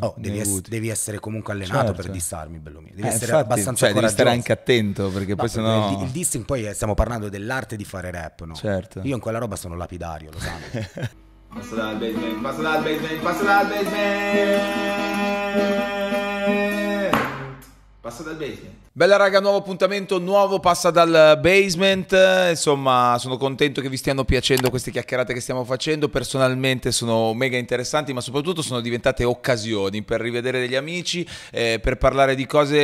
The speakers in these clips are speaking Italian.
Oh, devi, es- devi, essere comunque allenato certo. per certo. dissarmi, bello mio. Devi eh, essere infatti, abbastanza cioè, devi stare anche attento perché no, poi sennò... il, il dissing poi è, eh, stiamo parlando dell'arte di fare rap, no? Certo. Io in quella roba sono lapidario, lo sanno. passa dal basement, passa dal basement, passa dal basement. Passa dal basement. Bella raga, nuovo appuntamento, nuovo passa dal basement, insomma sono contento che vi stiano piacendo queste chiacchierate che stiamo facendo, personalmente sono mega interessanti ma soprattutto sono diventate occasioni per rivedere degli amici, eh, per parlare di cose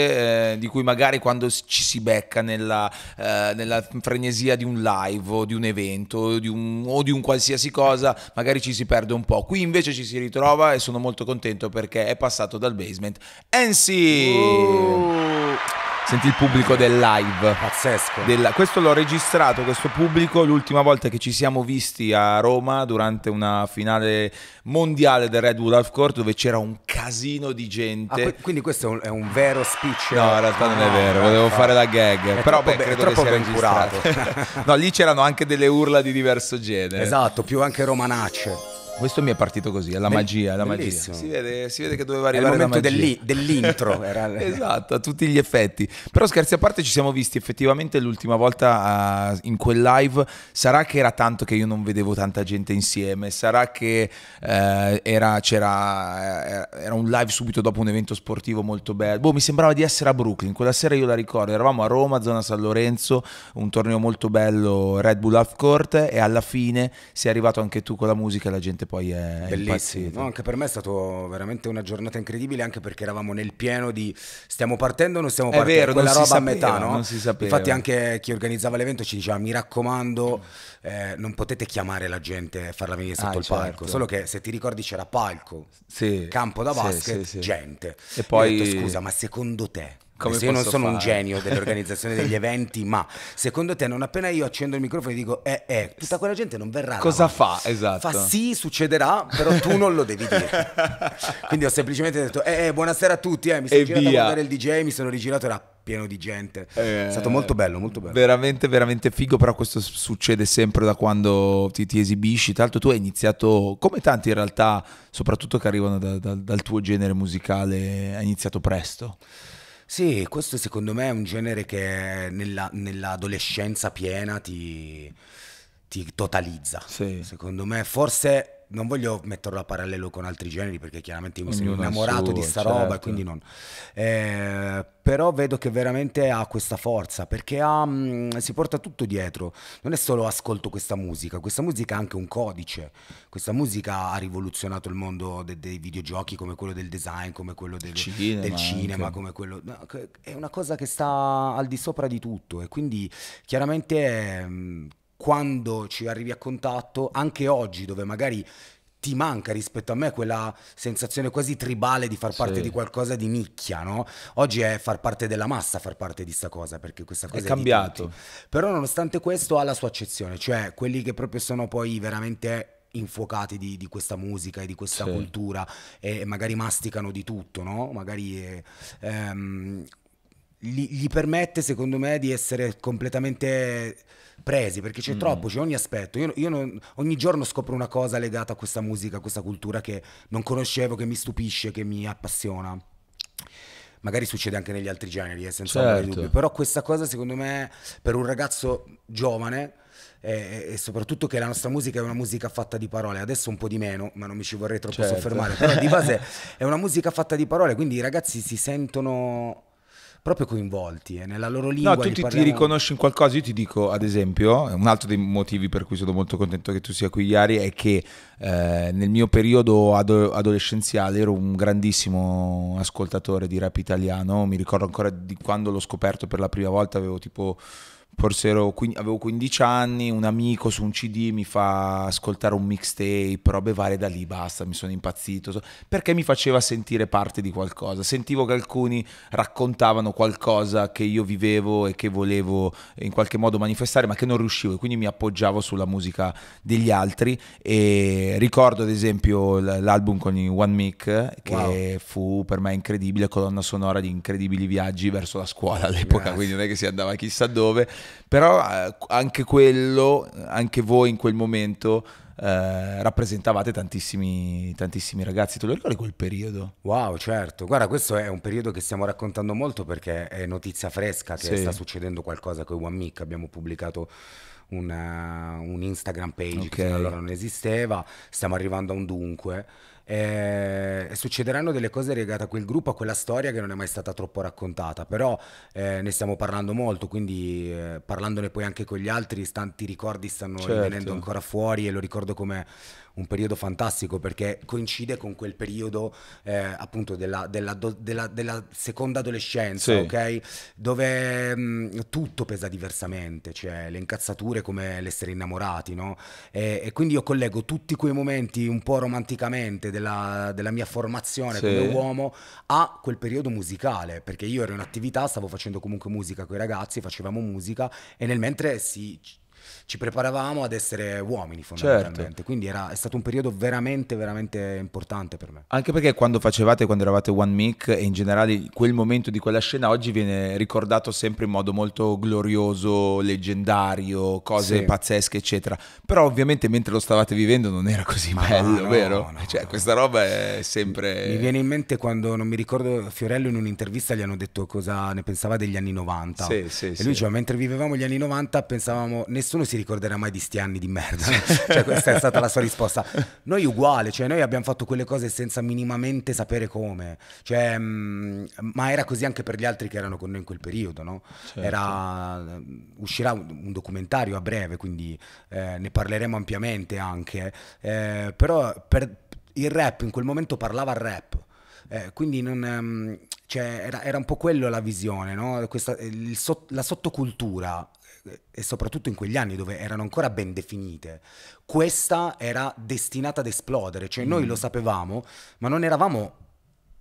eh, di cui magari quando ci si becca nella, eh, nella, frenesia di un live o di un evento o di un, o di un qualsiasi cosa magari ci si perde un po', qui invece ci si ritrova e sono molto contento perché è passato dal basement Ensi! Uh senti il pubblico del live. Pazzesco. Del, questo l'ho registrato, questo pubblico, l'ultima volta che ci siamo visti a Roma durante una finale mondiale del Red Bull Half Court dove c'era un casino di gente. Ah, quindi questo è un, è un, vero speech? No, in realtà no, non è vero, volevo fa... fare la gag, è però troppo, beh, credo che sia registrato. no, lì c'erano anche delle urla di diverso genere. Esatto, più anche romanacce. Questo mi è partito così, alla Bell- magia, alla magia. Si vede, si vede, che doveva arrivare il momento dell'i- dell'intro. esatto, a tutti gli effetti. Però scherzi a parte ci siamo visti effettivamente l'ultima volta uh, in quel live. Sarà che era tanto che io non vedevo tanta gente insieme, sarà che uh, era, c'era, eh, era un live subito dopo un evento sportivo molto bello. Boh, mi sembrava di essere a Brooklyn, quella sera io la ricordo, eravamo a Roma, zona San Lorenzo, un torneo molto bello, Red Bull Half Court e alla fine sei arrivato anche tu con la musica e la gente poi è bellissimo. No, anche per me è stata veramente una giornata incredibile, anche perché eravamo nel pieno di stiamo partendo o non stiamo partendo. è vero, quella roba sapeva, a metà, no? Non si sapeva. Infatti anche chi organizzava l'evento ci diceva mi raccomando, mm. eh, non potete chiamare la gente e farla venire sotto ah, il certo. palco, solo che se ti ricordi c'era palco, sì. campo da basket, sì, sì, gente. E poi... ho Detto, Scusa, ma secondo te come io non sono fare? un genio dell'organizzazione degli eventi, ma secondo te non appena io accendo il microfono e dico eh eh, tutta quella gente non verrà. Cosa fa? Esatto. Fa sì, succederà, però tu non lo devi dire. Quindi ho semplicemente detto eh, eh buonasera a tutti, eh, mi sono e girato a guardare il DJ, mi sono rigirato e era pieno di gente. Eh, è stato molto bello, molto bello. Veramente, veramente figo, però questo succede sempre da quando ti, ti esibisci. Tra l'altro tu hai iniziato, come tanti in realtà, soprattutto che arrivano da, da, dal tuo genere musicale, hai iniziato presto. Sì, questo secondo me è un genere che nella, nell'adolescenza piena ti, ti totalizza. Sì. Secondo me, forse non voglio metterlo a parallelo con altri generi perché chiaramente io mi sono innamorato suo, di sta certo. roba e certo. quindi non... Eh, però vedo che veramente ha questa forza perché ha, mm, si porta tutto dietro. Non è solo ascolto questa musica, questa musica ha anche un codice. Questa musica ha rivoluzionato il mondo de dei videogiochi come quello del design, come quello del cinema, del cinema come quello... No, è una cosa che sta al di sopra di tutto e quindi chiaramente... Mm, quando ci arrivi a contatto, anche oggi dove magari ti manca rispetto a me quella sensazione quasi tribale di far parte sì. di qualcosa di nicchia, no? Oggi è far parte della massa, far parte di sta cosa, perché questa cosa è, è cambiato. Però nonostante questo ha la sua accezione, cioè quelli che proprio sono poi veramente infuocati di, di, questa musica e di questa sì. cultura e magari masticano di tutto, no? Magari eh, ehm, gli, gli, permette, secondo me, di essere completamente presi, perché c'è mm. troppo, c'è ogni aspetto. Io, io non, ogni giorno scopro una cosa legata a questa musica, a questa cultura che non conoscevo, che mi stupisce, che mi appassiona. Magari succede anche negli altri generi, eh, senza certo. dubbi. Però questa cosa, secondo me, per un ragazzo giovane, e, eh, eh, e, soprattutto che la nostra musica è una musica fatta di parole, adesso un po' di meno, ma non mi ci vorrei troppo certo. soffermare, però di base è una musica fatta di parole, quindi i ragazzi si sentono proprio coinvolti e eh, nella loro lingua. No, tu ti, parliamo... ti, riconosci in qualcosa. Io ti dico, ad esempio, un altro dei motivi per cui sono molto contento che tu sia qui, Iari, è che eh, nel mio periodo ado adolescenziale ero un grandissimo ascoltatore di rap italiano. Mi ricordo ancora di quando l'ho scoperto per la prima volta, avevo tipo forse ero, avevo 15 anni, un amico su un CD mi fa ascoltare un mixtape, robe varie da lì, basta, mi sono impazzito, perché mi faceva sentire parte di qualcosa, sentivo che alcuni raccontavano qualcosa che io vivevo e che volevo in qualche modo manifestare, ma che non riuscivo, e quindi mi appoggiavo sulla musica degli altri e ricordo ad esempio l'album con i One Mic che wow. fu per me incredibile, colonna sonora di incredibili viaggi verso la scuola all'epoca, Grazie. quindi non è che si andava chissà dove però eh, anche quello, anche voi in quel momento eh, rappresentavate tantissimi, tantissimi ragazzi. Tu lo ricordi quel periodo? Wow, certo. Guarda, questo è un periodo che stiamo raccontando molto perché è notizia fresca che sì. sta succedendo qualcosa con i One Mic. Abbiamo pubblicato una, un Instagram page okay. che non esisteva, stiamo arrivando a un dunque eh, succederanno delle cose legate a quel gruppo, a quella storia che non è mai stata troppo raccontata, però eh, ne stiamo parlando molto, quindi eh, parlandone poi anche con gli altri, tanti ricordi stanno certo. rimanendo ancora fuori e lo ricordo come un periodo fantastico perché coincide con quel periodo eh, appunto della, della, della, della, seconda adolescenza, sì. ok? Dove mh, mm, tutto pesa diversamente, cioè le incazzature come l'essere innamorati, no? E, e quindi io collego tutti quei momenti un po' romanticamente della, mia formazione sì. come uomo a quel periodo musicale, perché io ero in attività, stavo facendo comunque musica con i ragazzi, facevamo musica e nel mentre si ci preparavamo ad essere uomini certo. fondamentalmente. Certo. Quindi era, è stato un periodo veramente, veramente importante per me. Anche perché quando facevate, quando eravate One Mic e in generale quel momento di quella scena oggi viene ricordato sempre in modo molto glorioso, leggendario, cose sì. pazzesche, eccetera. Però ovviamente mentre lo stavate vivendo non era così Ma bello, no, vero? No, cioè, no. questa roba è sempre... Mi viene in mente quando, non mi ricordo, Fiorello in un'intervista gli hanno detto cosa ne pensava degli anni 90. Sì, sì, e lui diceva, mentre vivevamo gli anni 90 pensavamo... Nessuno nessuno si ricorderà mai di sti anni di merda. cioè, questa è stata la sua risposta. Noi uguale, cioè noi abbiamo fatto quelle cose senza minimamente sapere come. Cioè, mh, mm, ma era così anche per gli altri che erano con noi in quel periodo, no? Certo. Era, mm, uscirà un, documentario a breve, quindi eh, ne parleremo ampiamente anche. Eh, eh però per, il rap in quel momento parlava al rap. Eh, quindi non... Um, cioè, era, era, un po' quello la visione, no? Questa, eh, so, la sottocultura, eh, e soprattutto in quegli anni dove erano ancora ben definite, questa era destinata ad esplodere. Cioè, noi mm. lo sapevamo, ma non eravamo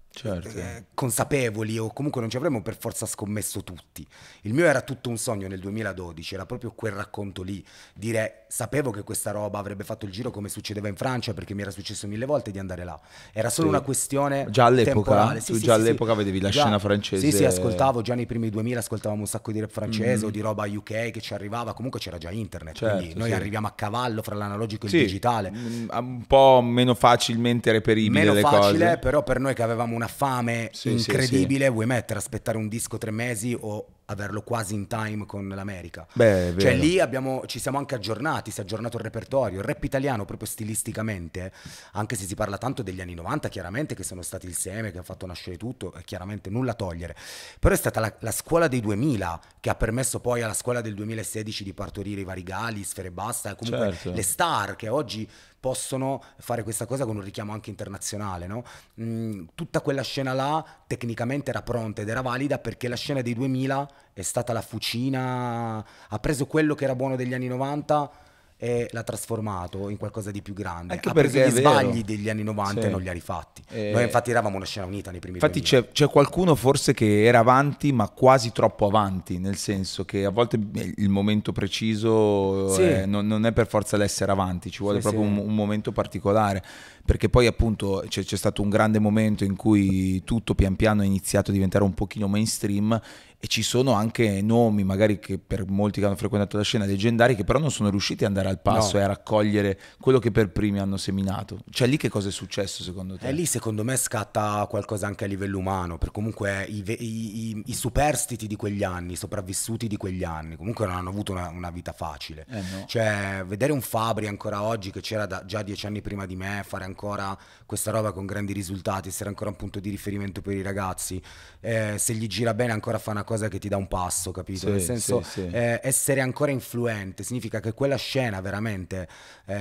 certo. eh, consapevoli o comunque non ci avremmo per forza scommesso tutti. Il mio era tutto un sogno nel 2012, era proprio quel racconto lì, dire sapevo che questa roba avrebbe fatto il giro come succedeva in Francia perché mi era successo mille volte di andare là. Era solo sì. una questione già all'epoca, sì, tu sì, già all'epoca vedevi la già, scena francese. Sì, sì, ascoltavo già nei primi 2000 ascoltavamo un sacco di rap francese mm. o mm-hmm. di roba UK che ci arrivava, comunque c'era già internet, certo, quindi noi arriviamo a cavallo fra l'analogico e il digitale. Mm, un po' meno facilmente reperibile meno facile, cose. però per noi che avevamo una fame incredibile, vuoi mettere aspettare un disco tre mesi o averlo quasi in time con l'America. Beh, cioè lì abbiamo, ci siamo anche aggiornati, si è aggiornato il repertorio, il rap italiano proprio stilisticamente, anche se si parla tanto degli anni 90 chiaramente che sono stati il seme, che ha fatto nascere tutto, e chiaramente nulla a togliere, però è stata la, la, scuola dei 2000 che ha permesso poi alla scuola del 2016 di partorire i vari Gali, Sfere Basta, comunque certo. le star che oggi possono fare questa cosa con un richiamo anche internazionale. No? Mm, tutta quella scena là tecnicamente era pronta ed era valida perché la scena dei 2000 è stata la fucina, ha preso quello che era buono degli anni 90 e l'ha trasformato in qualcosa di più grande. Anche perché gli sbagli degli anni 90 sì. non li ha rifatti. Eh. Noi infatti eravamo una scena unita nei primi anni. Infatti c'è, c'è, qualcuno forse che era avanti ma quasi troppo avanti, nel senso che a volte il momento preciso sì. è, eh, non, non, è per forza l'essere avanti, ci vuole sì, proprio un, un, momento particolare. Perché poi appunto c'è, c'è stato un grande momento in cui tutto pian piano è iniziato a diventare un pochino mainstream e ci sono anche nomi, magari che per molti che hanno frequentato la scena, leggendari, che però non sono riusciti ad andare al passo no. e a raccogliere quello che per primi hanno seminato. Cioè lì che cosa è successo secondo te? E eh, lì secondo me scatta qualcosa anche a livello umano, per comunque i, i, i, i superstiti di quegli anni, i sopravvissuti di quegli anni, comunque non hanno avuto una, una vita facile. Eh no. Cioè vedere un Fabri ancora oggi che c'era da, già dieci anni prima di me, fare ancora questa roba con grandi risultati, essere ancora un punto di riferimento per i ragazzi, eh, se gli gira bene ancora fa una cosa cosa che ti dà un passo, capito? Sì, Nel senso, sì, sì. Eh, essere ancora influente significa che quella scena veramente eh,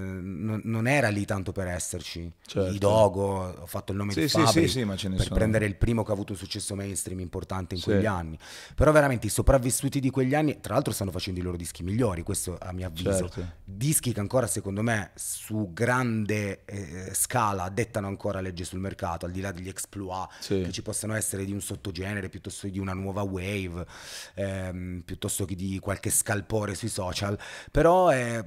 non, non, era lì tanto per esserci. Certo. I Dogo, ho fatto il nome di sì, Fabri per prendere il primo che ha avuto un successo mainstream importante in quegli anni. Però veramente i sopravvissuti di quegli anni, tra l'altro stanno facendo i loro dischi migliori, questo a mio avviso. Certo. Dischi che ancora secondo me su grande eh, scala dettano ancora legge sul mercato, al di là degli exploit che ci possono essere di un sottogenere piuttosto che di una nuova wave, ehm, piuttosto che di qualche scalpore sui social, però è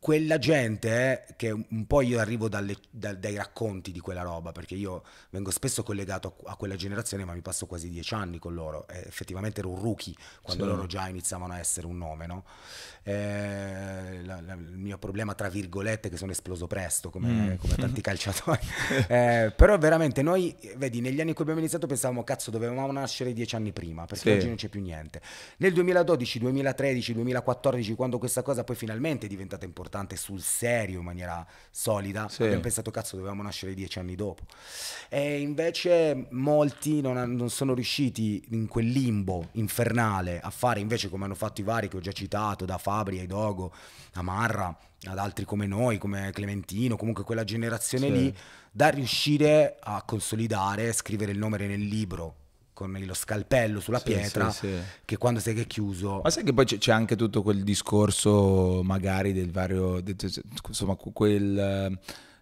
quella gente eh, che un po' io arrivo dalle, da, dai racconti di quella roba, perché io vengo spesso collegato a, quella generazione, ma mi passo quasi dieci anni con loro. E eh, effettivamente ero un rookie quando sì. loro già iniziavano a essere un nome, no? E, eh, la, la, il mio problema, tra virgolette, che sono esploso presto, come, mm. come tanti calciatori. eh, però veramente noi, vedi, negli anni in cui abbiamo iniziato pensavamo, cazzo, dovevamo nascere dieci anni prima, perché sì. oggi non c'è più niente. Nel 2012, 2013, 2014, quando questa cosa poi finalmente è diventata importante, importante sul serio in maniera solida, sì. abbiamo pensato cazzo dovevamo nascere dieci anni dopo. E invece molti non, non sono riusciti in quel limbo infernale a fare invece come hanno fatto i vari che ho già citato, da Fabri, Aidogo, Amarra, ad altri come noi, come Clementino, comunque quella generazione sì. lì, da riuscire a consolidare, scrivere il nome nel libro con lo scalpello sulla sì, pietra sì, sì. che quando sei che è chiuso ma sai che poi c'è anche tutto quel discorso magari del vario insomma quel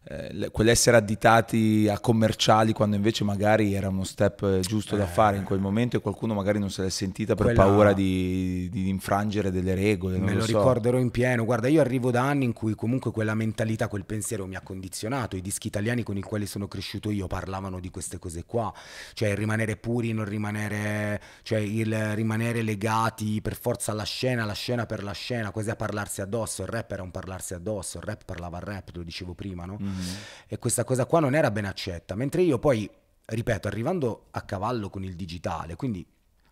eh, quell'essere additati a commerciali quando invece magari era uno step eh, giusto eh. da fare in quel momento e qualcuno magari non se l'è sentita per Quella... paura di, di, infrangere delle regole. Me lo, lo so. ricorderò in pieno. Guarda, io arrivo da anni in cui comunque quella mentalità, quel pensiero mi ha condizionato. I dischi italiani con i quali sono cresciuto io parlavano di queste cose qua, cioè il rimanere puri, non rimanere, cioè il rimanere legati per forza alla scena, la scena per la scena, quasi a parlarsi addosso. Il rap era un parlarsi addosso, il rap parlava al rap, lo dicevo prima, no? Mm. Mm. E questa cosa qua non era ben accetta. Mentre io poi, ripeto, arrivando a cavallo con il digitale, quindi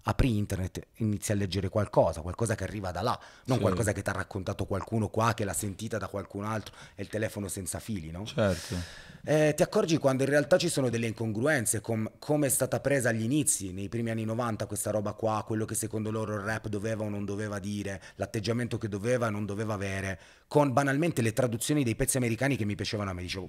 apri internet, inizi a leggere qualcosa, qualcosa che arriva da là, non sì. qualcosa che ti ha raccontato qualcuno qua, che l'ha sentita da qualcun altro, e il telefono senza fili, no? Certo. Eh, ti accorgi quando in realtà ci sono delle incongruenze, com- come è stata presa agli inizi, nei primi anni 90, questa roba qua, quello che secondo loro il rap doveva o non doveva dire, l'atteggiamento che doveva o non doveva avere, con banalmente le traduzioni dei pezzi americani che mi piacevano a me, dicevo...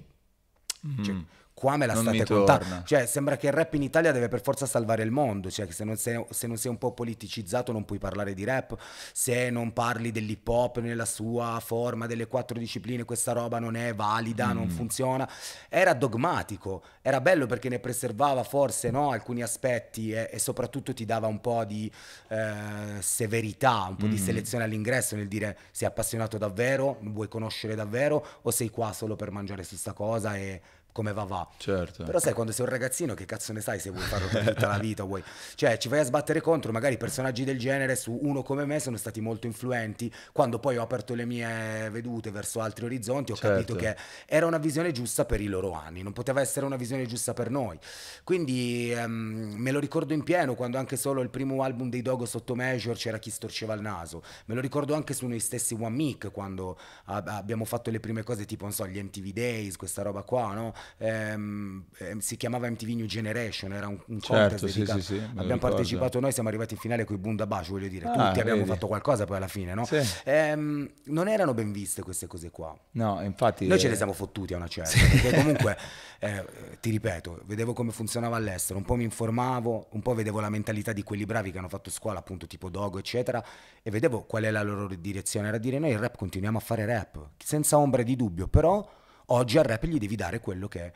Cioè, mm. Cioè, qua me la non state contando. Cioè, sembra che il rap in Italia deve per forza salvare il mondo. Cioè, se non, sei, se non sei un po' politicizzato, non puoi parlare di rap. Se non parli dell'hip hop nella sua forma, delle quattro discipline, questa roba non è valida, mm. non funziona. Era dogmatico, era bello perché ne preservava forse no, alcuni aspetti e, e, soprattutto ti dava un po' di eh, severità, un po' mm. di selezione all'ingresso nel dire sei appassionato davvero, vuoi conoscere davvero o sei qua solo per mangiare su sta cosa e come va va. Certo. Però sai, quando sei un ragazzino, che cazzo ne sai se vuoi farlo per tutta la vita? Vuoi... Cioè, ci vai a sbattere contro, magari personaggi del genere su uno come me sono stati molto influenti. Quando poi ho aperto le mie vedute verso altri orizzonti, ho certo. capito che era una visione giusta per i loro anni, non poteva essere una visione giusta per noi. Quindi ehm, me lo ricordo in pieno quando anche solo il primo album dei Dogo sotto Major c'era chi storceva il naso. Me lo ricordo anche su noi stessi One Mic quando ab- abbiamo fatto le prime cose tipo, non so, gli MTV Days, questa roba qua, no? Ehm, ehm, si chiamava MTV New Generation, era un, un certo, sì, sì, sì, abbiamo partecipato noi, siamo arrivati in finale con i Bundabaci, voglio dire, ah, tutti vedi. abbiamo fatto qualcosa poi alla fine, no? Ehm, non erano ben viste queste cose qua. No, infatti... Noi ce le eh, siamo fottuti a una certa, perché comunque, eh, ti ripeto, vedevo come funzionava all'estero, un po' mi informavo, un po' vedevo la mentalità di quelli bravi che hanno fatto scuola, appunto tipo Dogo, eccetera, e vedevo qual è la loro direzione, era dire noi il rap continuiamo a fare rap, senza ombra di dubbio, però Oggi al rap gli devi dare quello che,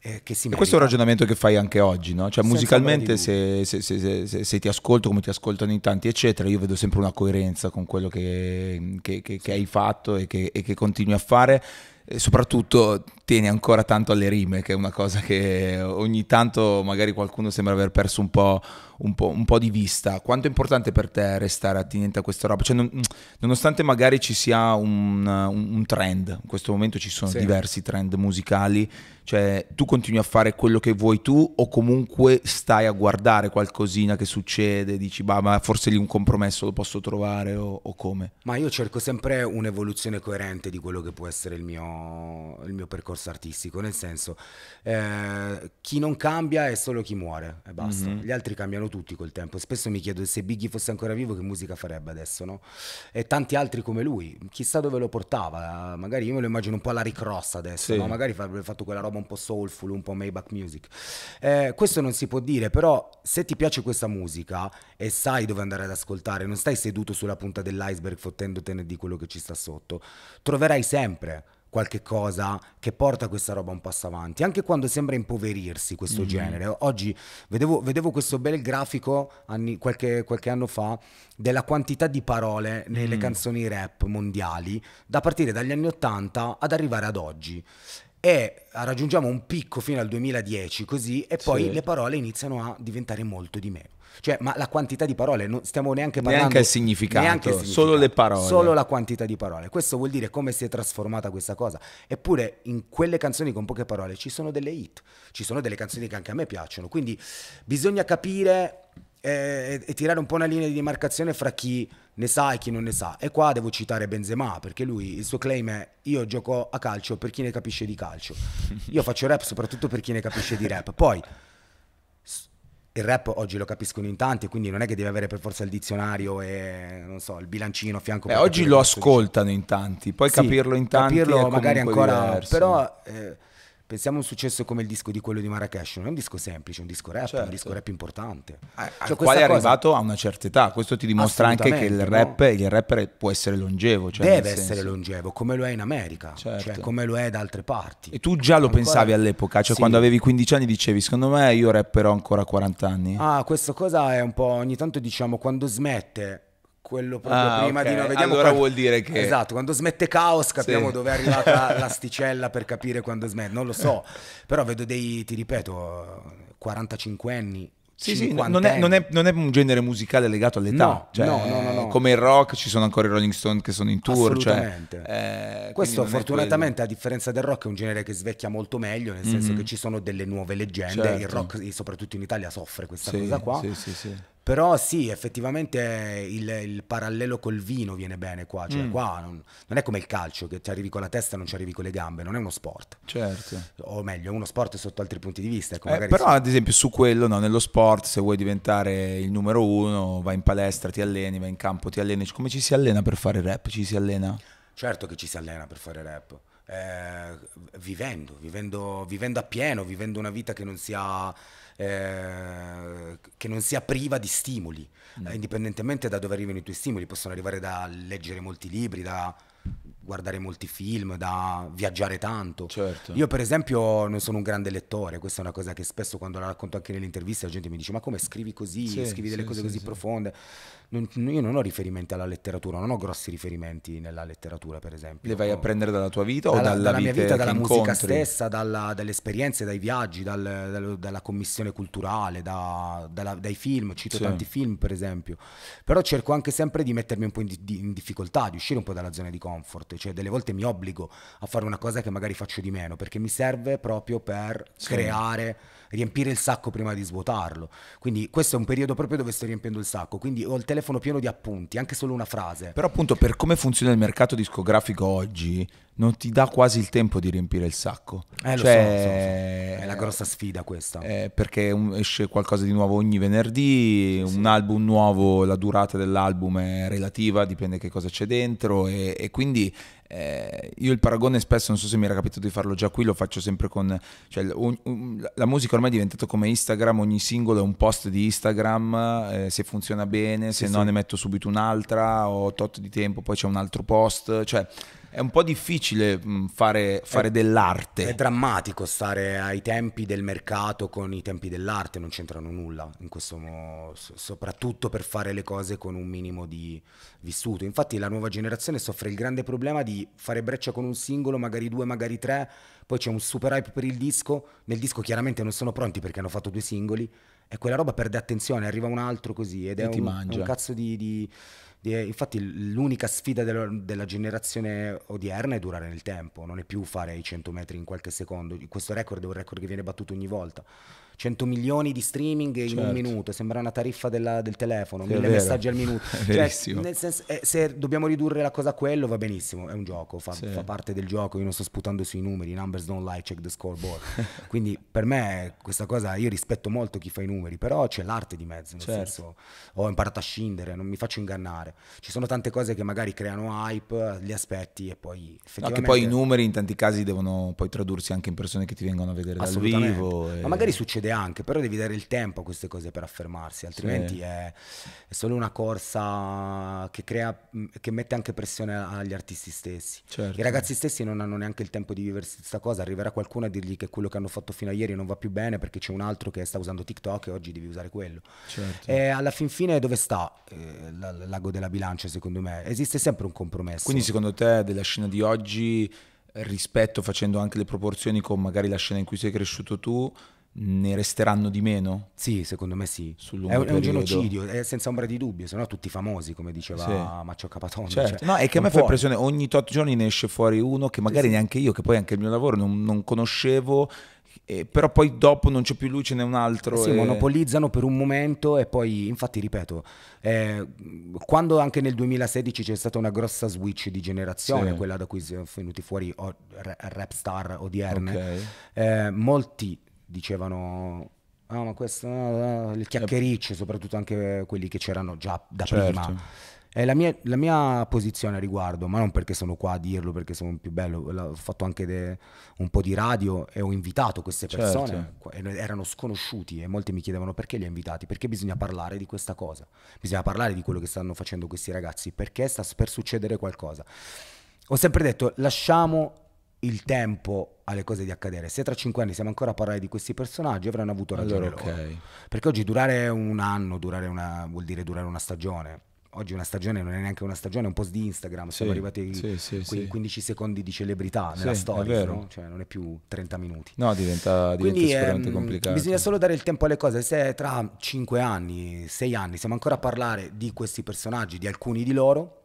eh, che si merita. E questo è un ragionamento che fai anche oggi, no? Cioè Senza musicalmente se, se, se, se, ti ascolto come ti ascoltano in tanti, eccetera, io vedo sempre una coerenza con quello che, che, che hai fatto e che e continui a fare soprattutto tieni ancora tanto alle rime, che è una cosa che ogni tanto magari qualcuno sembra aver perso un po', un po', un po di vista. Quanto è importante per te restare attinente a questa roba? Cioè, non, nonostante magari ci sia un, un, trend, in questo momento ci sono sì. diversi trend musicali, cioè tu continui a fare quello che vuoi tu o comunque stai a guardare qualcosina che succede, dici bah, ma forse lì un compromesso lo posso trovare o, o come? Ma io cerco sempre un'evoluzione coerente di quello che può essere il mio il mio percorso artistico, nel senso eh, chi non cambia è solo chi muore e basta, mm-hmm. gli altri cambiano tutti col tempo, spesso mi chiedo se Biggie fosse ancora vivo che musica farebbe adesso, no? E tanti altri come lui, chissà dove lo portava, magari io me lo immagino un po' alla ricrossa adesso, sì. no? magari avrebbe fatto quella roba un po' soulful, un po' Maybach Music. Eh, questo non si può dire, però se ti piace questa musica e sai dove andare ad ascoltare, non stai seduto sulla punta dell'iceberg fottendotene di quello che ci sta sotto, troverai sempre qualche cosa che porta questa roba un passo avanti, anche quando sembra impoverirsi questo mm-hmm. genere. Oggi vedevo, vedevo, questo bel grafico anni, qualche, qualche, anno fa della quantità di parole nelle mm. canzoni rap mondiali da partire dagli anni 80 ad arrivare ad oggi e raggiungiamo un picco fino al 2010 così e poi sì. le parole iniziano a diventare molto di meno. Cioè, ma la quantità di parole, non stiamo neanche parlando... Neanche il significato, neanche il significato, solo le parole. Solo la quantità di parole. Questo vuol dire come si è trasformata questa cosa. Eppure in quelle canzoni con poche parole ci sono delle hit, ci sono delle canzoni che anche a me piacciono. Quindi bisogna capire e, eh, e, tirare un po' una linea di demarcazione fra chi ne sa e chi non ne sa. E qua devo citare Benzema, perché lui, il suo claim è io gioco a calcio per chi ne capisce di calcio. Io faccio rap soprattutto per chi ne capisce di rap. Poi il rap oggi lo capiscono in tanti, quindi non è che devi avere per forza il dizionario e non so, il bilancino a fianco. Eh, oggi lo ascoltano in tanti, poi sì, capirlo in tanti. Capirlo magari ancora. Diverso. Però eh, Pensiamo a un successo come il disco di quello di Marrakesh, non è un disco semplice, è un disco rap, certo. è un certo. disco rap importante. A, eh, cioè, quale è arrivato cosa... a una certa età, questo ti dimostra anche che il rap, no? il rapper può essere longevo. Cioè Deve essere senso. longevo, come lo è in America, cioè, certo. cioè come lo è da altre parti. E tu già lo ancora... pensavi all'epoca, cioè sì. quando avevi 15 anni dicevi, secondo me io rapperò ancora 40 anni. Ah, questa cosa è un po', ogni tanto diciamo, quando smette quello proprio ah, prima okay. di noi. Vediamo allora quando... vuol dire che... Esatto, quando smette Caos capiamo sì. dove è arrivata l'asticella per capire quando smette, non lo so, però vedo dei, ti ripeto, 45 anni. Sì, sì, non è, non, è, non è, un genere musicale legato all'età, no, cioè, no, no, no, no, come il rock ci sono ancora i Rolling Stone che sono in tour. Cioè, Assolutamente. Cioè, eh, Questo fortunatamente a differenza del rock è un genere che svecchia molto meglio, nel mm -hmm. senso mhm. che ci sono delle nuove leggende, certo. il rock soprattutto in Italia soffre questa sì, cosa qua. Sì, sì, sì. Però sì, effettivamente il, il, parallelo col vino viene bene qua, cioè mm. qua non, non, è come il calcio che ci arrivi con la testa e non ci arrivi con le gambe, non è uno sport. Certo. O meglio, è uno sport sotto altri punti di vista. Ecco, eh, però ad esempio su quello, no, nello sport se vuoi diventare il numero uno, vai in palestra, ti alleni, vai in campo, ti alleni. Come ci si allena per fare rap? Ci si allena? Certo che ci si allena per fare rap. Eh, vivendo, vivendo, vivendo a pieno, vivendo una vita che non sia eh, che non sia priva di stimoli, mm. eh, indipendentemente da dove arrivano i tuoi stimoli, possono arrivare da leggere molti libri, da guardare molti film, da viaggiare tanto. Certo. Io per esempio non sono un grande lettore, questa è una cosa che spesso quando la racconto anche nelle interviste la gente mi dice ma come scrivi così, sì, scrivi delle cose sì, così profonde non, io non ho riferimenti alla letteratura, non ho grossi riferimenti nella letteratura, per esempio. Le vai a prendere dalla tua vita dalla, o dalla, dalla mia vita, dalla incontri. musica stessa, dalla, dalle esperienze, dai viaggi, dal, dalla commissione culturale, da, dalla, dai film, cito sì. tanti film, per esempio. Però cerco anche sempre di mettermi un po' in, di, in, difficoltà, di uscire un po' dalla zona di comfort, cioè delle volte mi obbligo a fare una cosa che magari faccio di meno, perché mi serve proprio per sì. creare riempire il sacco prima di svuotarlo. Quindi questo è un periodo proprio dove sto riempiendo il sacco, quindi ho il telefono pieno di appunti, anche solo una frase. Però appunto per come funziona il mercato discografico oggi, non ti dà quasi il tempo di riempire il sacco. Eh, cioè, so, so, so. È la grossa sfida questa. Eh, perché esce qualcosa di nuovo ogni venerdì, sì. un album nuovo, la durata dell'album è relativa, dipende che cosa c'è dentro e, e quindi eh, io il paragone spesso, non so se mi era capitato di farlo già qui, lo faccio sempre con... Cioè, un, un, la musica ormai è diventata come Instagram, ogni singolo è un post di Instagram, eh, se funziona bene, se sì, no sì. ne metto subito un'altra, ho tot di tempo, poi c'è un altro post, cioè è un po' difficile fare, fare è, dell'arte. È drammatico stare ai tempi del mercato con i tempi dell'arte, non c'entrano nulla in questo modo, soprattutto per fare le cose con un minimo di vissuto. Infatti la nuova generazione soffre il grande problema di fare breccia con un singolo, magari due, magari tre, poi c'è un super hype per il disco, nel disco chiaramente non sono pronti perché hanno fatto due singoli e quella roba perde attenzione, arriva un altro così ed è, un, è un, cazzo di, di eh, infatti l'unica sfida della, della, generazione odierna è durare nel tempo, non è più fare i 100 metri in qualche secondo. Questo record è un record che viene battuto ogni volta. 100 milioni di streaming certo. in un certo. minuto, sembra una tariffa della, del telefono, sì, mille messaggi al minuto. Cioè, senso, eh, se dobbiamo ridurre la cosa a quello va benissimo, è un gioco, fa, sì. fa, parte del gioco, io non sto sputando sui numeri, i numbers don't lie, check the scoreboard. Quindi per me questa cosa, io rispetto molto chi fa i numeri, però c'è l'arte di mezzo, nel certo. senso ho imparato a scindere, non mi faccio ingannare. Ci sono tante cose che magari creano hype, li aspetti e poi effettivamente... No, che poi i numeri in tanti casi devono poi tradursi anche in persone che ti vengono a vedere dal vivo. E... Ma magari succede succede anche, però devi dare il tempo a queste cose per affermarsi, altrimenti sì. è, è, solo una corsa che, crea, che mette anche pressione agli artisti stessi. Certo. I ragazzi stessi non hanno neanche il tempo di viversi questa cosa, arriverà qualcuno a dirgli che quello che hanno fatto fino a ieri non va più bene perché c'è un altro che sta usando TikTok e oggi devi usare quello. Certo. E alla fin fine dove sta eh, l'ago della bilancia secondo me? Esiste sempre un compromesso. Quindi secondo te della scena di oggi rispetto facendo anche le proporzioni con magari la scena in cui sei cresciuto tu ne resteranno di meno? Sì, secondo me sì. È un, è un, genocidio, è senza ombra di dubbio, se no tutti famosi, come diceva sì. Maccio Capatone. Certo. Cioè, no, è che a me può. fa impressione, ogni tot giorni ne esce fuori uno che magari sì, neanche io, che poi anche il mio lavoro non, non conoscevo, eh, però poi dopo non c'è più lui, ce n'è un altro. Si e... Eh. monopolizzano per un momento e poi, infatti, ripeto, eh, quando anche nel 2016 c'è stata una grossa switch di generazione, sì. quella da cui sono venuti fuori o, rap star odierne, okay. eh, molti dicevano ah ma questo no, ah, no, ah", le chiacchiericce soprattutto anche quelli che c'erano già da certo. prima eh, la, mia, la, mia, posizione a riguardo, ma non perché sono qua a dirlo, perché sono più bello, ho fatto anche de, un po' di radio e ho invitato queste certo. persone, certo. erano sconosciuti e molti mi chiedevano perché li ha invitati, perché bisogna parlare di questa cosa, bisogna parlare di quello che stanno facendo questi ragazzi, perché sta per succedere qualcosa. Ho sempre detto lasciamo il tempo alle cose di accadere. Se tra cinque anni siamo ancora a parlare di questi personaggi, avranno avuto ragione allora, okay. Perché oggi durare un anno durare una, vuol dire durare una stagione. Oggi una stagione non è neanche una stagione, è un post di Instagram. Siamo sì, arrivati sì, sì, quei sì. 15 secondi di celebrità nella storia, no? cioè non è più 30 minuti. No, diventa, diventa Quindi, sicuramente ehm, complicato. Bisogna solo dare il tempo alle cose. Se tra 5 anni, 6 anni siamo ancora a parlare di questi personaggi, di alcuni di loro,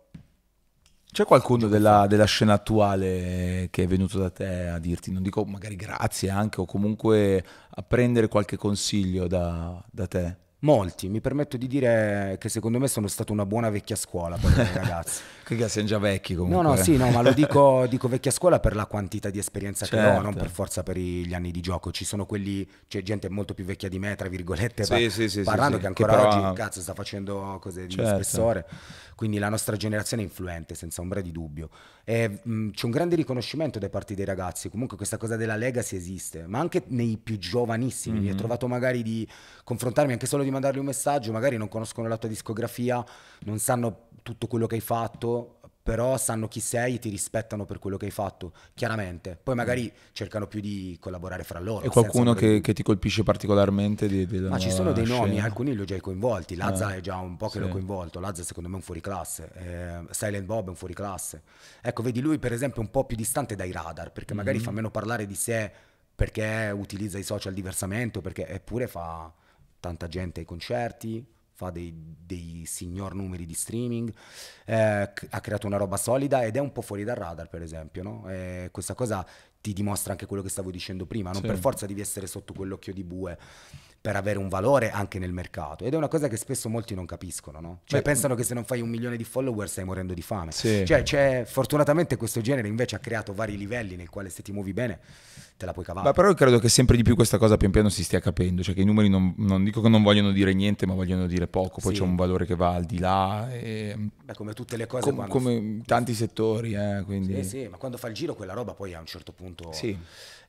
c'è qualcuno della, della, scena attuale che è venuto da te a dirti, non dico magari grazie anche, o comunque a prendere qualche consiglio da, da te? Molti, mi permetto di dire che secondo me sono stata una buona vecchia scuola per i ragazzi. Perché siamo già vecchi comunque. No, no, sì, no, ma lo dico, dico vecchia scuola per la quantità di esperienza certo. che ho, non certo. per forza per gli anni di gioco. Ci sono quelli, c'è cioè, gente molto più vecchia di me, tra virgolette, sì, par- sì, sì, parlando che ancora che però... oggi, cazzo, sta facendo cose di certo. spessore quindi la nostra generazione è influente senza ombra di dubbio. E, mh, c'è un grande riconoscimento da parte dei ragazzi, comunque questa cosa della legacy esiste, ma anche nei più giovanissimi, mm-hmm. mi ho mhm. trovato magari di confrontarmi anche solo di mandargli un messaggio, magari non conoscono la tua discografia, non sanno tutto quello che hai fatto, però sanno chi sei e ti rispettano per quello che hai fatto, chiaramente. Poi magari cercano più di collaborare fra loro. E qualcuno che, che, ti colpisce particolarmente? Di, di Ma ci sono dei scena. nomi, alcuni li ho già coinvolti. Eh, Lazza eh, è già un po' che sì. l'ho coinvolto. Lazza secondo me è un fuoriclasse. Eh, Silent Bob è un fuoriclasse. Ecco, vedi, lui per esempio è un po' più distante dai radar, perché magari mm-hmm. fa meno parlare di sé perché utilizza i social diversamente, perché, eppure fa tanta gente ai concerti, fa dei, dei, signor numeri di streaming, eh, ha creato una roba solida ed è un po' fuori dal radar, per esempio. No? Eh, questa cosa ti dimostra anche quello che stavo dicendo prima, non sì. per forza devi essere sotto quell'occhio di bue, per avere un valore anche nel mercato. Ed è una cosa che spesso molti non capiscono, no? Cioè, Beh, pensano mm. che se non fai un milione di follower stai morendo di fame. Sì. Cioè, cioè, fortunatamente questo genere invece ha creato vari livelli nel quale se ti muovi bene te la puoi cavare. Ma però io credo che sempre di più questa cosa pian piano si stia capendo, cioè che i numeri non, non dico che non vogliono dire niente, ma vogliono dire poco, poi sì. c'è un valore che va al di là. E... Beh, come tutte le cose. Com quando... Come tanti settori, eh, quindi... Sì, sì, ma quando fa il giro quella roba poi a un certo punto... Sì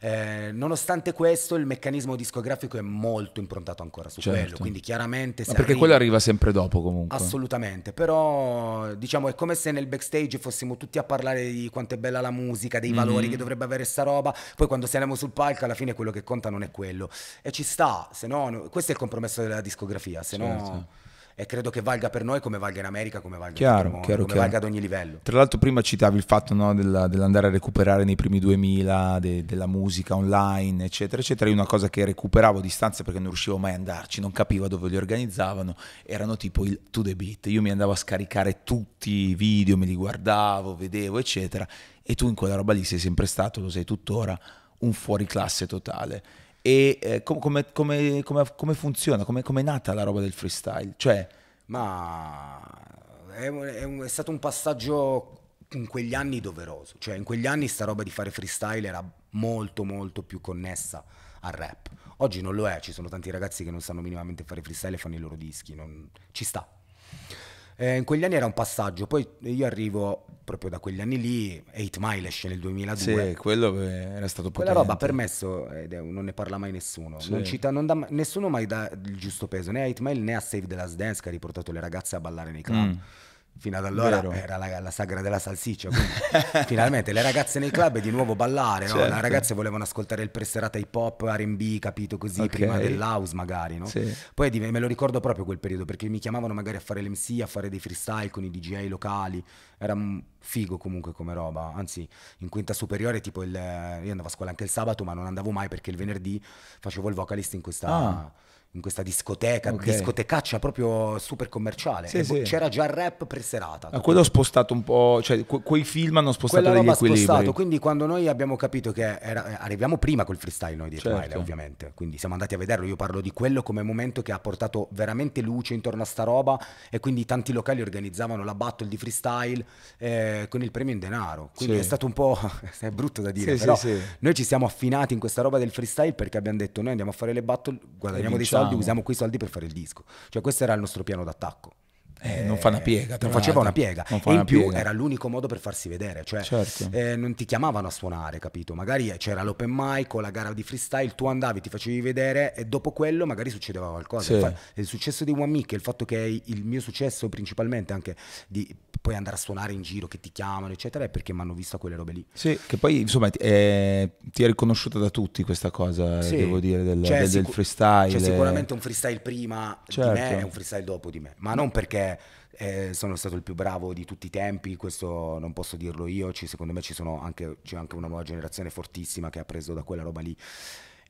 eh, nonostante questo, il meccanismo discografico è molto improntato ancora su certo. quello. Quindi chiaramente. Ma perché arriva... quello arriva sempre dopo, comunque. Assolutamente. Però diciamo è come se nel backstage fossimo tutti a parlare di quanto è bella la musica, dei valori mm-hmm. che dovrebbe avere sta roba. Poi quando saliamo sul palco, alla fine quello che conta non è quello. E ci sta, se no. Questo è il compromesso della discografia, se certo. no e credo che valga per noi come valga in America, come valga, chiaro, mondo, chiaro, come chiaro. valga ad ogni livello. Tra l'altro prima citavi il fatto no, della, dell'andare a recuperare nei primi 2000 de, della musica online, eccetera, eccetera. Io una cosa che recuperavo a distanza perché non riuscivo mai ad andarci, non capivo dove li organizzavano, erano tipo il to the beat. Io mi andavo a scaricare tutti i video, me li guardavo, vedevo, eccetera. E tu in quella roba lì sei sempre stato, lo sei tuttora, un fuori classe totale e eh, come, come, come, come, funziona? Come, è nata la roba del freestyle? Cioè, Ma è, è, un, è stato un passaggio in quegli anni doveroso. Cioè, in quegli anni sta roba di fare freestyle era molto molto più connessa al rap. Oggi non lo è, ci sono tanti ragazzi che non sanno minimamente fare freestyle e fanno i loro dischi. Non... Ci sta. Eh, in quegli anni era un passaggio, poi io arrivo proprio da quegli anni lì, 8 esce nel 2002. Sì, quello era stato potente. Quella roba ha permesso, ed è, non ne parla mai nessuno, sì. non cita, non da, nessuno mai dà il giusto peso, né a 8 Mile né a Save the Last Dance che ha riportato le ragazze a ballare nei club. Mm fino ad allora Vero. era la, la, sagra della salsiccia finalmente le ragazze nei club di nuovo ballare certo. no? le ragazze volevano ascoltare il presserata hip hop R&B capito così okay. prima dell'house magari no? sì. poi me lo ricordo proprio quel periodo perché mi chiamavano magari a fare l'MC a fare dei freestyle con i DJ locali era figo comunque come roba anzi in quinta superiore tipo il, io andavo a scuola anche il sabato ma non andavo mai perché il venerdì facevo il vocalist in questa ah in questa discoteca, okay. discotecaccia proprio super commerciale. Sì, sì. C'era già il rap per serata Ma quello ha spostato un po', cioè que- quei film hanno spostato degli equilibri. Spostato, quindi quando noi abbiamo capito che era, arriviamo prima col freestyle noi di certo. Rile, ovviamente, quindi siamo andati a vederlo, io parlo di quello come momento che ha portato veramente luce intorno a sta roba e quindi tanti locali organizzavano la battle di freestyle eh, con il premio in denaro. Quindi sì. è stato un po', è brutto da dire, però noi ci siamo affinati in questa roba del freestyle perché abbiamo detto noi andiamo a fare le battle, guadagniamo dei soldi soldi, usiamo quei soldi per fare il disco. Cioè questo era il nostro piano d'attacco. Eh, non fa una piega. Non faceva una piega. Fa e in più piega. era l'unico modo per farsi vedere. Cioè, certo. eh, non ti chiamavano a suonare, capito? Magari eh, c'era l'open mic o la gara di freestyle, tu andavi, ti facevi vedere e dopo quello magari succedeva qualcosa. Sì. Il, successo di One Mic, il fatto che il mio successo principalmente anche di poi andare a suonare in giro, che ti chiamano, eccetera, è perché mi hanno visto quelle robe lì. Sì, che poi insomma eh, ti è riconosciuta da tutti questa cosa, eh, sì. devo dire, del, cioè, del, del freestyle. Cioè, sicuramente un freestyle prima certo. di me certo. e un freestyle dopo di me, ma non perché eh, sono stato il più bravo di tutti i tempi, questo non posso dirlo io, ci, secondo me ci sono anche, c'è anche una nuova generazione fortissima che ha preso da quella roba lì